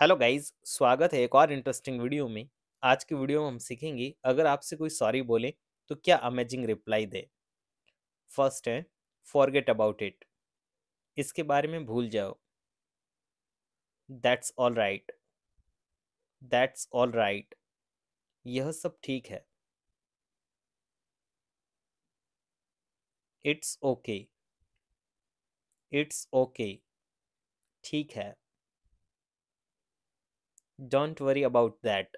hello guys स्वागत है एक और इंटरेस्टिंग वीडियो में आज की वीडियो में हम सीखेंगे अगर आपसे कोई सॉरी बोले तो क्या अमेजिंग रिप्लाई दे फर्स्ट है फॉरगेट अबाउट इट इसके बारे में भूल जाओ that's all right that's all right यह सब ठीक है इट्स ओके इट्स ओके ठीक है don't worry about that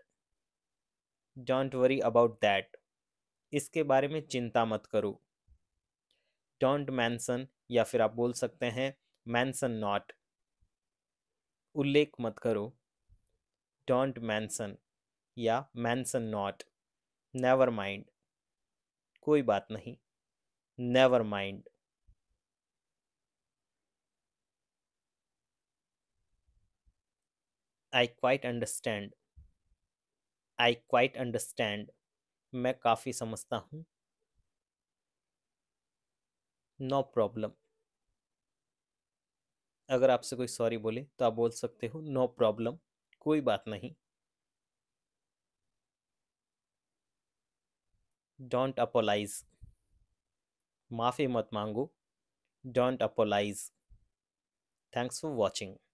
don't worry about that इसके बारे में चिंता मत करो डोंट मैंसन या फिर आप बोल सकते हैं मैंसन नॉट उल्लेख मत करो डोंट मैंसन या मैंसन नॉट नेवर माइंड कोई बात नहीं never mind I quite understand I quite understand मैं काफ़ी समझता हूँ नो प्रॉब्लम अगर आपसे कोई सॉरी बोले तो आप बोल सकते हो नो प्रॉब्लम कोई बात नहीं डोंट अपोलाइज माफ़ी मत मांगो don't apologise thanks for watching